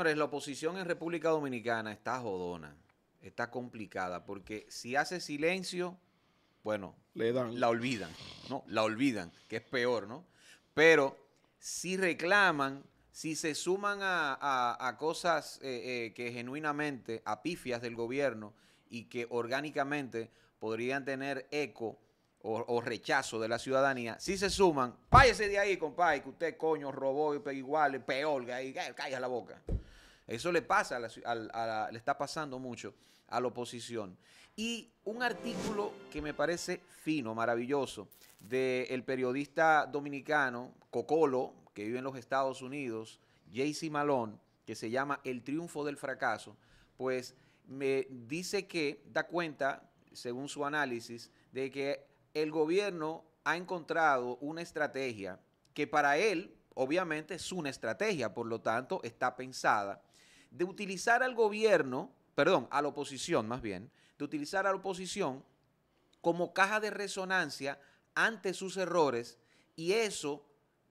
Señores, la oposición en República Dominicana está jodona, está complicada, porque si hace silencio, bueno, la olvidan, ¿no? La olvidan, que es peor, ¿no? Pero si reclaman, si se suman a, cosas eh, eh, que genuinamente, apifias del gobierno y que orgánicamente podrían tener eco o, rechazo de la ciudadanía, si se suman, váyase de ahí, compadre, que usted coño robó igual, peor, que ahí, calla la boca. Eso le pasa, le está pasando mucho a la oposición. Y un artículo que me parece fino, maravilloso, del periodista dominicano Cocolo, que vive en los Estados Unidos, Jaycee Malone, que se llama El triunfo del fracaso, pues me dice que da cuenta, según su análisis, de que el gobierno ha encontrado una estrategia que para él, obviamente, es una estrategia, por lo tanto, está pensada de utilizar al gobierno, perdón, a la oposición más bien, de utilizar a la oposición como caja de resonancia ante sus errores y eso,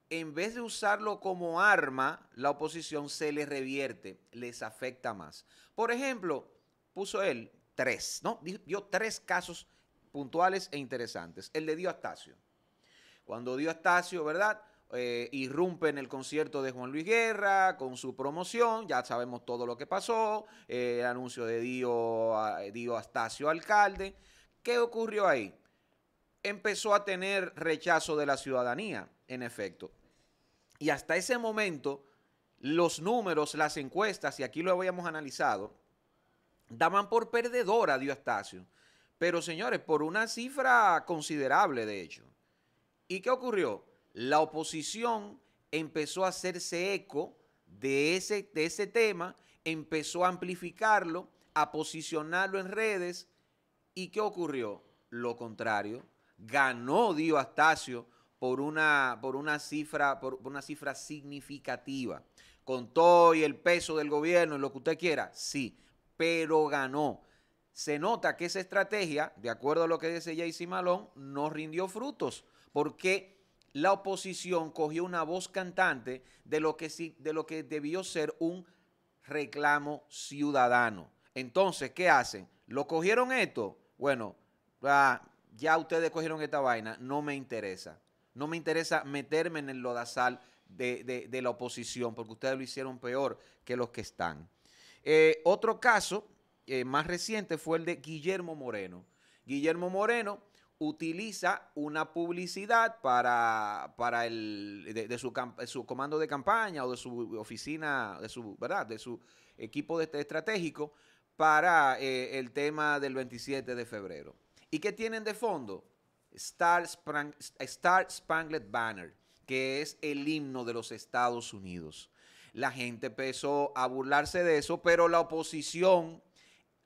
en vez de usarlo como arma, la oposición se les revierte, les afecta más. Por ejemplo, puso él tres, ¿no? Dio tres casos puntuales e interesantes. El de Dio Astacio. Cuando Dio Astacio, ¿verdad? Eh, irrumpe en el concierto de Juan Luis Guerra con su promoción, ya sabemos todo lo que pasó, el eh, anuncio de Dio, Astacio Alcalde. ¿Qué ocurrió ahí? Empezó a tener rechazo de la ciudadanía, en efecto. Y hasta ese momento, los números, las encuestas, y aquí lo habíamos analizado, daban por perdedor a Dio Astacio. Pero señores, por una cifra considerable, de hecho. ¿Y qué ocurrió? la oposición empezó a hacerse eco de ese, ese tema, empezó a amplificarlo, a posicionarlo en redes. ¿Y qué ocurrió? Lo contrario. Ganó Dio Astacio por una, por una, cifra, por una cifra significativa. Con todo y el peso del gobierno y lo que usted quiera, sí, pero ganó. Se nota que esa estrategia, de acuerdo a lo que dice Jaycee Malón, no rindió frutos, porque la oposición cogió una voz cantante de lo que, de lo que debió ser un reclamo ciudadano. Entonces, ¿qué hacen? ¿Lo cogieron esto? Bueno, ah, ya ustedes cogieron esta vaina, no me interesa. No me interesa meterme en el lodazal de, de, la oposición, porque ustedes lo hicieron peor que los que están. Eh, otro caso eh, más reciente fue el de Guillermo Moreno. Guillermo Moreno utiliza una publicidad para, para el, de, su, comando de campaña o de su oficina, de su, ¿verdad? De su equipo este estratégico para eh, el tema del 27 de febrero. ¿Y qué tienen de fondo? Star, Star Spangled Banner, que es el himno de los Estados Unidos. La gente empezó a burlarse de eso, pero la oposición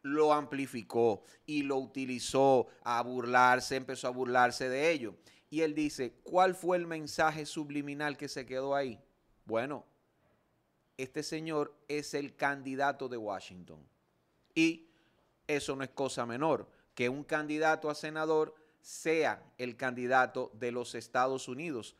lo amplificó y lo utilizó a burlarse, empezó a burlarse de ello. Y él dice, ¿cuál fue el mensaje subliminal que se quedó ahí? Bueno, este señor es el candidato de Washington. Y eso no es cosa menor, que un candidato a senador sea el candidato de los Estados Unidos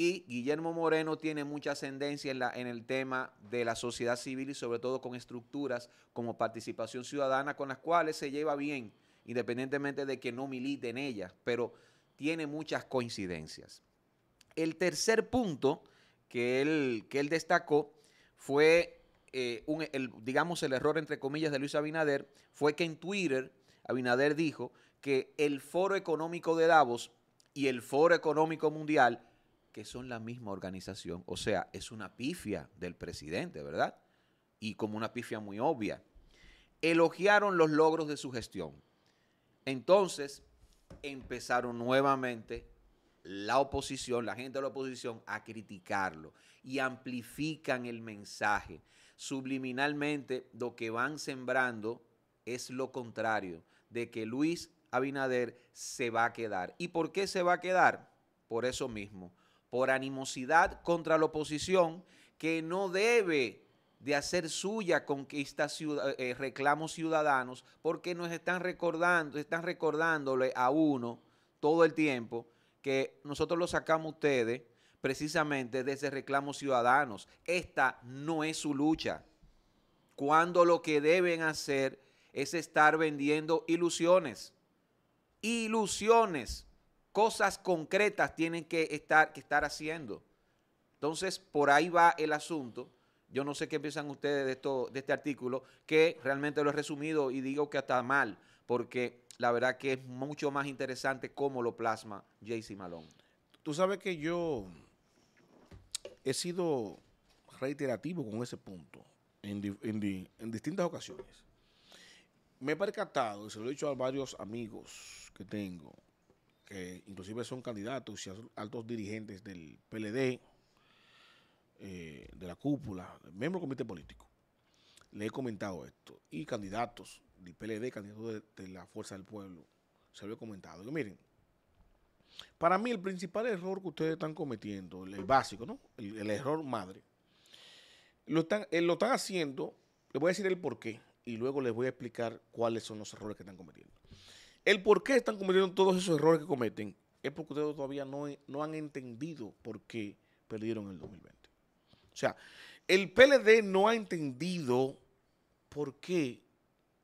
y Guillermo Moreno tiene mucha ascendencia en, la, en el tema de la sociedad civil y sobre todo con estructuras como participación ciudadana con las cuales se lleva bien, independientemente de que no milite en ellas, pero tiene muchas coincidencias. El tercer punto que él, él destacó fue, eh, un, digamos, el error entre comillas de Luis Abinader, fue que en Twitter Abinader dijo que el Foro Económico de Davos y el Foro Económico Mundial que son la misma organización. O sea, es una pifia del presidente, ¿verdad? Y como una pifia muy obvia. Elogiaron los logros de su gestión. Entonces, empezaron nuevamente la oposición, la gente de la oposición, a criticarlo y amplifican el mensaje. Subliminalmente, lo que van sembrando es lo contrario, de que Luis Abinader se va a quedar. ¿Y por qué se va a quedar? Por eso mismo, por animosidad contra la oposición que no debe de hacer suya conquista eh, eh, reclamos ciudadanos porque nos están recordando, están recordándole a uno todo el tiempo que nosotros lo sacamos ustedes precisamente de ese reclamo ciudadanos. Esta no es su lucha. Cuando lo que deben hacer es estar vendiendo ilusiones. Ilusiones cosas concretas tienen que estar, que estar haciendo. Entonces, por ahí va el asunto. Yo no sé qué piensan ustedes de, esto, de este artículo, que realmente lo he resumido y digo que hasta mal, porque la verdad que es mucho más interesante cómo lo plasma JC Malone. Tú sabes que yo he sido reiterativo con ese punto en, en, en distintas ocasiones. Me he percatado, y se lo he dicho a varios amigos que tengo, que inclusive son candidatos y altos dirigentes del PLD, eh, de la cúpula, miembro del comité político. Le he comentado esto. Y candidatos del PLD, candidatos de, la Fuerza del Pueblo, se lo he comentado. Y miren, para mí el principal error que ustedes están cometiendo, el, básico, ¿no? El, error madre, lo están, eh, lo están haciendo, les voy a decir el por qué y luego les voy a explicar cuáles son los errores que están cometiendo. El por qué están cometiendo todos esos errores que cometen es porque todavía no, han entendido por qué perdieron el 2020. O sea, el PLD no ha entendido por qué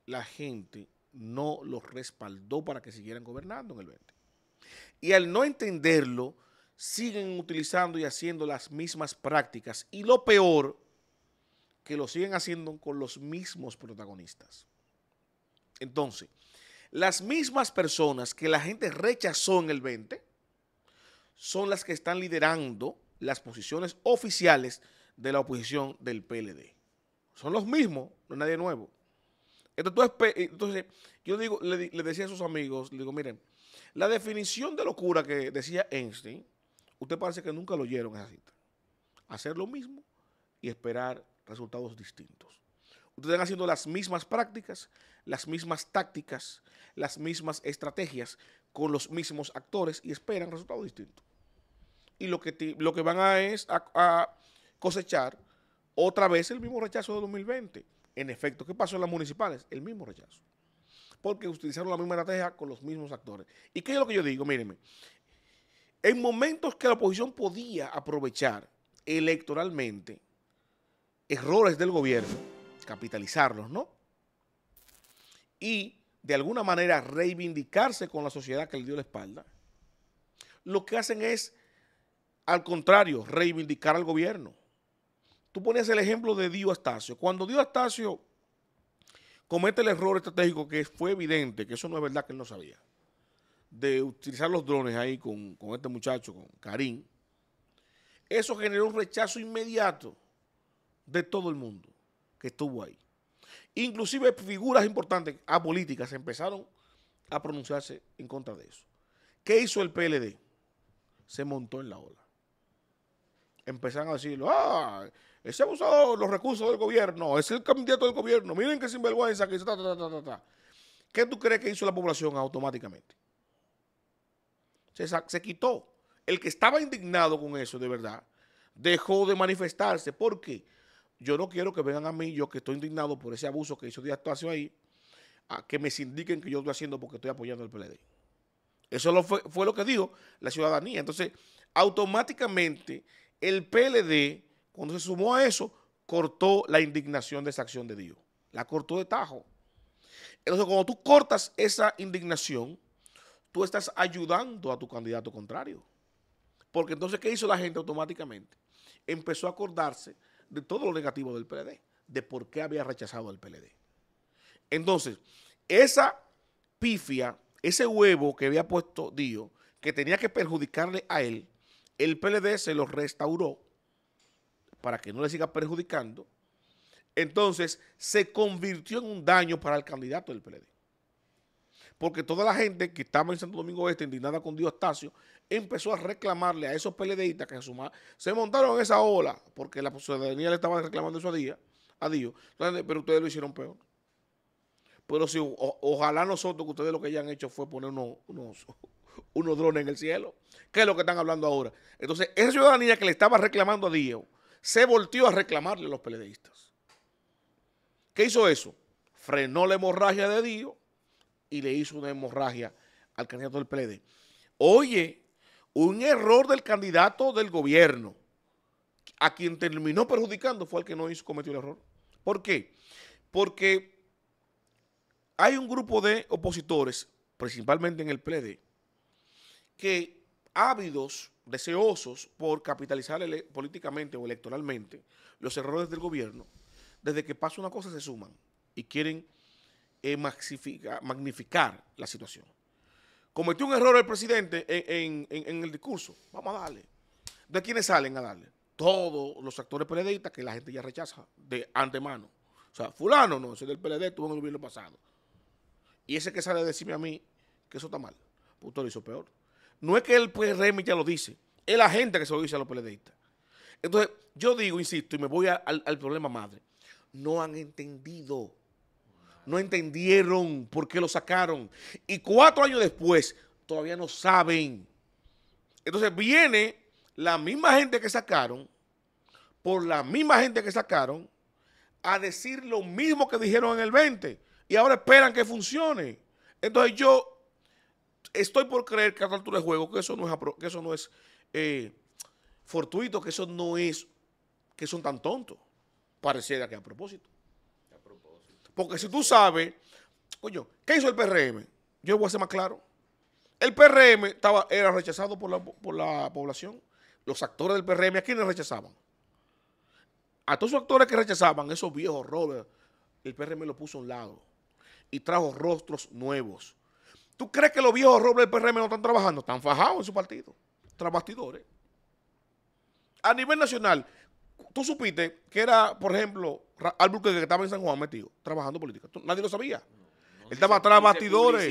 la gente no los respaldó para que siguieran gobernando en el 20. Y al no entenderlo, siguen utilizando y haciendo las mismas prácticas. Y lo peor, que lo siguen haciendo con los mismos protagonistas. Entonces, las mismas personas que la gente rechazó en el 20 son las que están liderando las posiciones oficiales de la oposición del PLD. Son los mismos, no es nadie nuevo. Entonces, eh, yo digo, le, decía a sus amigos, digo, miren, la definición de locura que decía Einstein, usted parece que nunca lo oyeron esa cita. Hacer lo mismo y esperar resultados distintos están haciendo las mismas prácticas, las mismas tácticas, las mismas estrategias con los mismos actores y esperan resultados distintos. Y lo que, lo que van a es cosechar otra vez el mismo rechazo de 2020. En efecto, ¿qué pasó en las municipales? El mismo rechazo. Porque utilizaron la misma estrategia con los mismos actores. ¿Y qué es lo que yo digo? Mírenme. En momentos que la oposición podía aprovechar electoralmente errores del gobierno, capitalizarlos, ¿no? Y de alguna manera reivindicarse con la sociedad que le dio la espalda, lo que hacen es, al contrario, reivindicar al gobierno. Tú pones el ejemplo de Dio Astacio. Cuando Dio Astacio comete el error estratégico que fue evidente, que eso no es verdad que él no sabía, de utilizar los drones ahí con, con este muchacho, con Karim, eso generó un rechazo inmediato de todo el mundo que estuvo ahí. Inclusive figuras importantes a políticas empezaron a pronunciarse en contra de eso. ¿Qué hizo el PLD? Se montó en la ola. Empezaron a decirlo, ah, ese ha usado los recursos del gobierno, es el candidato del gobierno, miren qué sinvergüenza que ta, ta, ¿Qué tú crees que hizo la población automáticamente? Se, quitó. El que estaba indignado con eso, de verdad, dejó de manifestarse. ¿Por qué? Yo no quiero que vengan a mí, yo que estoy indignado por ese abuso que hizo Díaz ahí, a que me indiquen que yo estoy haciendo porque estoy apoyando al PLD. Eso fue, fue lo que dijo la ciudadanía. Entonces, automáticamente el PLD, cuando se sumó a eso, cortó la indignación de esa acción de Dios. La cortó de tajo. Entonces, cuando tú cortas esa indignación, tú estás ayudando a tu candidato contrario. Porque entonces, ¿qué hizo la gente automáticamente? Empezó a acordarse de todo lo negativo del PLD, de por qué había rechazado al PLD. Entonces, esa pifia, ese huevo que había puesto Dio, que tenía que perjudicarle a él, el PLD se lo restauró para que no le siga perjudicando. Entonces, se convirtió en un daño para el candidato del PLD porque toda la gente que estaba en Santo Domingo Este indignada con Dios Tacio empezó a reclamarle a esos peledeístas que se montaron en esa ola porque la ciudadanía le estaba reclamando eso a, Dios, pero ustedes lo hicieron peor. Pero si ojalá nosotros que ustedes lo que hayan hecho fue poner unos, drones en el cielo, que es lo que están hablando ahora. Entonces, esa ciudadanía que le estaba reclamando a Dios se volteó a reclamarle a los peledeístas. ¿Qué hizo eso? Frenó la hemorragia de Dios y le hizo una hemorragia al candidato del PLD. Oye, un error del candidato del gobierno, a quien terminó perjudicando fue al que no hizo, cometió el error. ¿Por qué? Porque hay un grupo de opositores, principalmente en el PLD, que ávidos, deseosos por capitalizar políticamente o electoralmente los errores del gobierno, desde que pasa una cosa se suman y quieren es magnificar la situación. Cometió un error el presidente en, el discurso. Vamos a darle. ¿De quiénes salen a darle? Todos los actores PLDistas que la gente ya rechaza de antemano. O sea, fulano no, ese del PLD estuvo en el pasado. Y ese que sale a decirme a mí que eso está mal, pues usted lo hizo peor. No es que el PRM ya lo dice, es la gente que se lo dice a los PLDistas. Entonces, yo digo, insisto, y me voy al problema madre, no han entendido no entendieron por qué lo sacaron. Y cuatro años después, todavía no saben. Entonces viene la misma gente que sacaron, por la misma gente que sacaron, a decir lo mismo que dijeron en el 20. Y ahora esperan que funcione. Entonces yo estoy por creer que a esta altura de juego que eso no es, que eso no es eh, fortuito, que eso no es, que son tan tontos. Pareciera que a propósito. Porque si tú sabes, coño, ¿qué hizo el PRM? Yo voy a ser más claro. El PRM estaba, era rechazado por la, población. Los actores del PRM, ¿a quiénes rechazaban? A todos los actores que rechazaban, esos viejos robles, el PRM lo puso a un lado y trajo rostros nuevos. ¿Tú crees que los viejos robles del PRM no están trabajando? Están fajados en su partido, Trabastidores. bastidores. A nivel nacional, tú supiste que era, por ejemplo, Albuquerque que estaba en San Juan metido, trabajando política. nadie lo sabía. Él estaba atrás bastidores.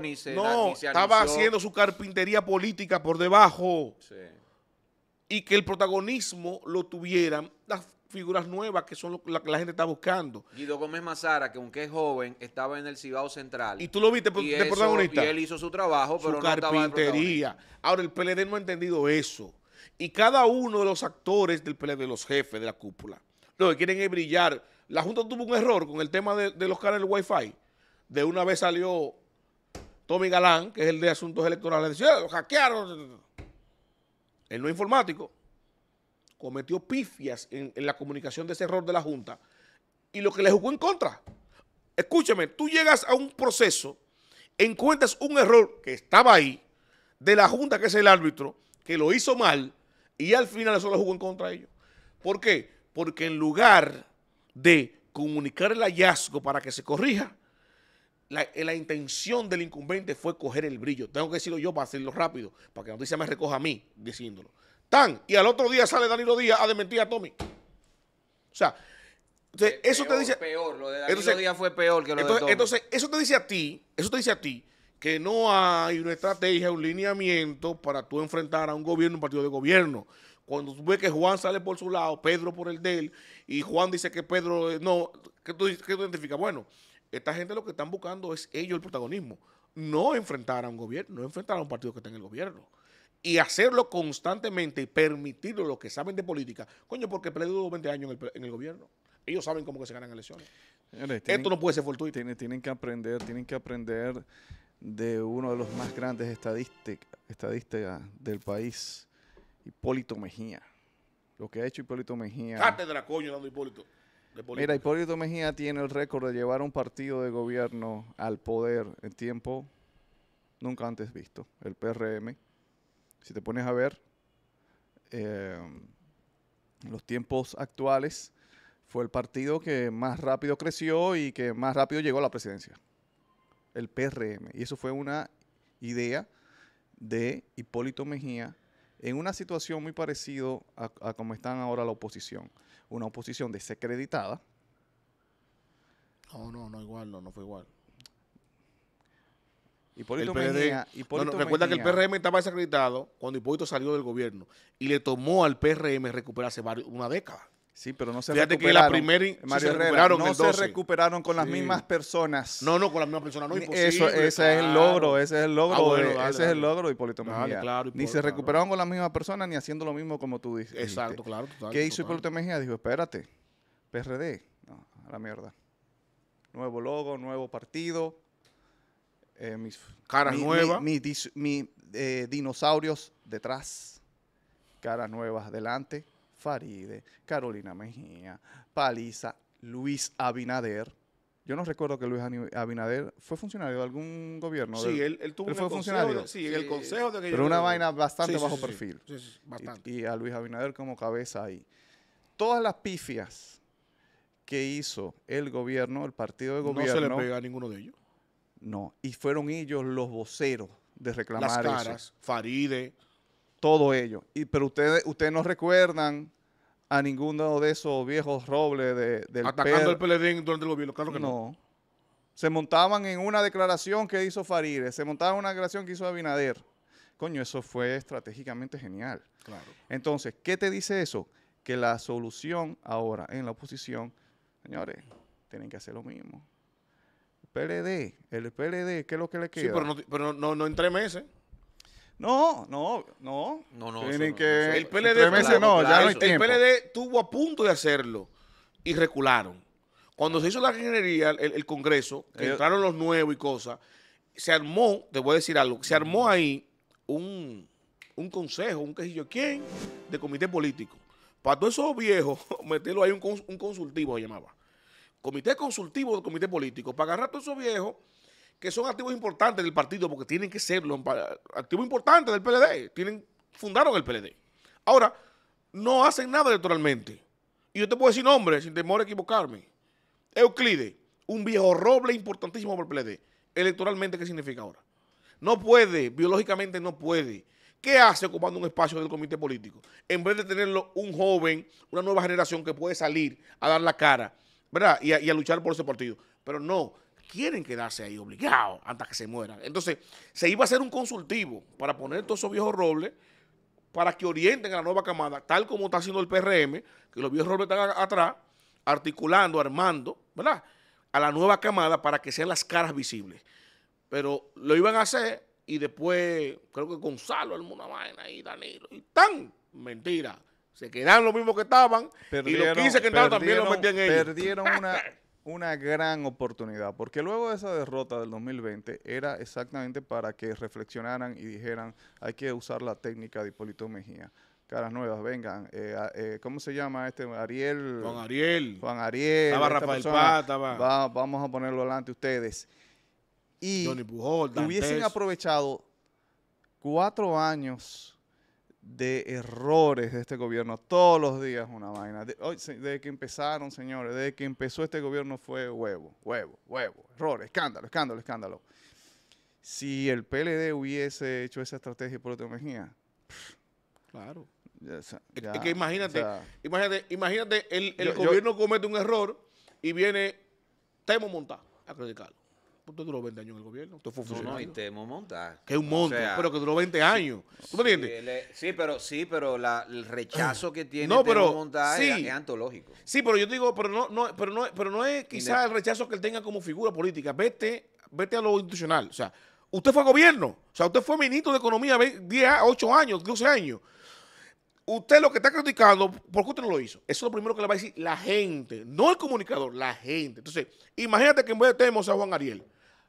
Ni, no, estaba haciendo su carpintería política por debajo. Sí. Y que el protagonismo lo tuvieran las figuras nuevas que son las que la gente está buscando. Guido Gómez Mazara, que aunque es joven, estaba en el Cibao Central. Y tú lo viste de protagonista. Y él hizo su trabajo, pero su no carpintería. de Ahora, el PLD no ha entendido eso y cada uno de los actores del e de los jefes de la cúpula, lo que quieren es brillar. La Junta tuvo un error con el tema de, los canales Wi-Fi. De una vez salió Tommy Galán, que es el de asuntos electorales, decía, eh, lo hackearon. Él no es informático. Cometió pifias en, en la comunicación de ese error de la Junta. Y lo que le jugó en contra. Escúchame, tú llegas a un proceso, encuentras un error que estaba ahí, de la Junta, que es el árbitro, que lo hizo mal y al final eso lo jugó en contra de ellos. ¿Por qué? Porque en lugar de comunicar el hallazgo para que se corrija, eh, la, intención del incumbente fue coger el brillo. Tengo que decirlo yo para hacerlo rápido, para que la noticia me recoja a mí diciéndolo. Tan, y al otro día sale Danilo Díaz a desmentir a Tommy. O sea, eso te dice... Peor, lo de Danilo fue peor Entonces, eso te dice a ti, eso te dice a ti que no hay una estrategia, un lineamiento para tú enfrentar a un gobierno, un partido de gobierno. Cuando tú ves que Juan sale por su lado, Pedro por el de él, y Juan dice que Pedro, eh, no, ¿qué tú, qué tú identificas? Bueno, esta gente lo que están buscando es ellos el protagonismo, no enfrentar a un gobierno, no enfrentar a un partido que está en el gobierno. Y hacerlo constantemente y permitirlo los que saben de política, coño, porque perdido 20 años en el, gobierno. Ellos saben cómo que se ganan elecciones. Esto no puede ser fortuito. tienen, que aprender, tienen que aprender de uno de los más grandes estadísticas del país, Hipólito Mejía. Lo que ha hecho Hipólito Mejía. la coño, dando Hipólito. Mira, Hipólito Mejía tiene el récord de llevar un partido de gobierno al poder en tiempo nunca antes visto, el PRM. Si te pones a ver, en eh, los tiempos actuales fue el partido que más rápido creció y que más rápido llegó a la presidencia el PRM. Y eso fue una idea de Hipólito Mejía en una situación muy parecida a, como están ahora la oposición. Una oposición desacreditada. No, no, no igual, no, no fue igual. Hipólito Mejía, recuerda que el PRM estaba desacreditado cuando Hipólito salió del gobierno y le tomó al PRM recuperarse una década. Sí, pero no se recuperaron. con las mismas personas. No, no, con las mismas personas, no Eso, ese es el logro, ese es el logro, ah, eh, ese es el logro de Hipólito Mejía. ni se recuperaron con las mismas personas ni haciendo lo mismo como tú dices. Exacto, claro. ¿Qué hizo Hipólito Mejía? Dijo, espérate, PRD, no, a la mierda. Nuevo logo, nuevo partido, eh, mis caras nuevas, mis mi, eh, dinosaurios detrás, caras nuevas delante. Faride, Carolina Mejía, Paliza, Luis Abinader. Yo no recuerdo que Luis Abinader fue funcionario de algún gobierno. Sí, él, tuvo un fue funcionario. sí, en el consejo de Pero una vaina bastante sí, bajo sí, perfil. Bastante. Y, a Luis Abinader como cabeza ahí. Todas las pifias que hizo el gobierno, el partido de gobierno. No se le pega a ninguno de ellos. No, y fueron ellos los voceros de reclamar Las caras, Faride. Todo ello. Y, pero ustedes, ustedes no recuerdan a ninguno de esos viejos robles de, del Atacando al PLD durante el gobierno, no. Se montaban en una declaración que hizo farire se montaban en una declaración que hizo Abinader. Coño, eso fue estratégicamente genial. Entonces, ¿qué te dice eso? Que la solución ahora en la oposición, señores, tienen que hacer lo mismo. El PLD, el PLD, ¿qué es lo que le queda? pero no, pero no, no en tres meses. No, no, no. No, no. el PLD. El PLD tuvo a punto de hacerlo y recularon. Cuando se hizo la ingeniería, el, Congreso, que entraron los nuevos y cosas, se armó, te voy a decir algo, se armó ahí un, consejo, un qué sé yo quién, de comité político. Para todos esos viejos, meterlo ahí un, un consultivo, se llamaba. Comité consultivo del comité político. Para agarrar a todos esos viejos que son activos importantes del partido, porque tienen que serlo, activos importantes del PLD, tienen, fundaron el PLD. Ahora, no hacen nada electoralmente. Y yo te puedo decir nombres sin temor a equivocarme. Euclide, un viejo roble importantísimo para el PLD. Electoralmente, ¿qué significa ahora? No puede, biológicamente no puede. ¿Qué hace ocupando un espacio del comité político? En vez de tenerlo un joven, una nueva generación que puede salir a dar la cara, ¿verdad? y a luchar por ese partido. Pero no, quieren quedarse ahí obligados hasta que se mueran. Entonces, se iba a hacer un consultivo para poner todos esos viejos robles para que orienten a la nueva camada, tal como está haciendo el PRM, que los viejos robles están atrás, articulando, armando, ¿verdad? A la nueva camada para que sean las caras visibles. Pero lo iban a hacer y después, creo que Gonzalo armó vaina y Danilo, y tan mentira. Se quedaron lo mismo que estaban y los 15 que estaban también los metían ellos. Perdieron una... una gran oportunidad, porque luego de esa derrota del 2020 era exactamente para que reflexionaran y dijeran, hay que usar la técnica de Hipólito Mejía. Caras nuevas, vengan. Eh, eh, ¿Cómo se llama este? Ariel. Juan Ariel. Juan Ariel. Estaba vamos a ponerlo delante ustedes. Y hubiesen aprovechado cuatro años de errores de este gobierno. Todos los días una vaina. desde que empezaron, señores, desde que empezó este gobierno fue huevo, huevo, huevo, error escándalo, escándalo, escándalo. Si el PLD hubiese hecho esa estrategia por otra Mejía, claro. que imagínate, imagínate, imagínate, el, gobierno comete un error y viene Temo Montá a criticarlo tú duró 20 años en el gobierno. No, y te monta. Que es un monte, pero que duró 20 años. ¿Tú entiendes? sí, pero, sí, pero el rechazo que tiene no, pero, sí, es, antológico. Sí, pero yo digo, pero no, pero no, pero no es quizás el rechazo que él tenga como figura política. Vete, vete a lo institucional. O sea, usted fue gobierno. O sea, usted fue ministro de Economía 10, 8 años, 12 años usted lo que está criticando, ¿por qué usted no lo hizo? Eso es lo primero que le va a decir la gente, no el comunicador, la gente. Entonces, imagínate que en vez de Temo sea Juan Ariel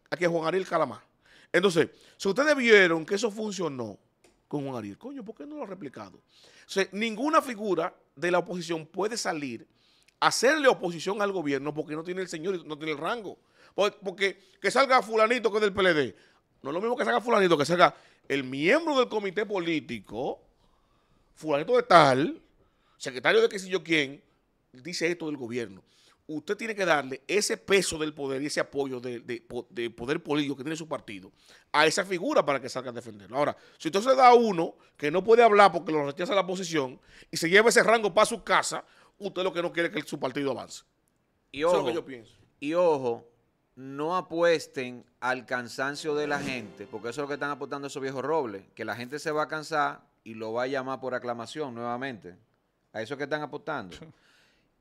a que Juan Ariel Calamar. Entonces, si ustedes vieron que eso funcionó con Juan Ariel, coño, ¿por qué no lo ha replicado? O ninguna figura de la oposición puede salir a hacerle oposición al gobierno porque no tiene el señor y no tiene el rango. Porque, porque que salga fulanito que es del PLD. No es lo mismo que salga fulanito, que salga el miembro del comité político, fulanito de tal, secretario de qué sé yo quién, dice esto del gobierno usted tiene que darle ese peso del poder y ese apoyo de, poder político que tiene su partido a esa figura para que salga a defenderlo. Ahora, si usted se da a uno que no puede hablar porque lo rechaza la oposición y se lleva ese rango para su casa, usted lo que no quiere que su partido avance. Y Eso es lo que yo pienso. Y ojo, no apuesten al cansancio de la gente, porque eso es lo que están apostando esos viejos robles, que la gente se va a cansar y lo va a llamar por aclamación nuevamente. A eso que están apostando.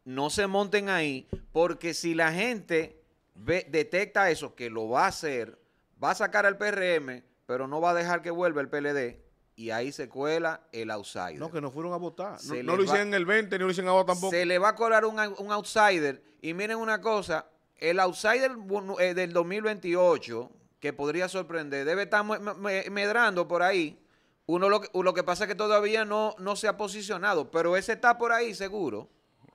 no se monten ahí, porque si la gente detecta eso, que lo va a hacer, va a sacar al PRM, pero no va a dejar que vuelva el PLD, y ahí se cuela el outsider. No, que no fueron a votar. no, lo hicieron en el 20, ni lo hicieron ahora tampoco. Se le va a colar un, outsider. Y miren una cosa, el outsider eh, del 2028, que podría sorprender, debe estar medrando por ahí. Uno lo que, pasa es que todavía no, no se ha posicionado, pero ese está por ahí seguro.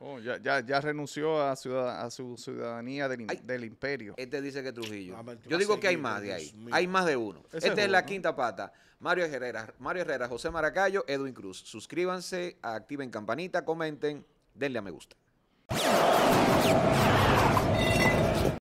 Oh, ya, ya, renunció a, a su ciudadanía del, imperio. Este dice que Trujillo. Ah, Yo digo que hay más de ahí. Hay más de uno. Esta es, la quinta pata. Mario Herrera, Mario Herrera, José Maracayo, Edwin Cruz. Suscríbanse, activen campanita, comenten, denle a me gusta.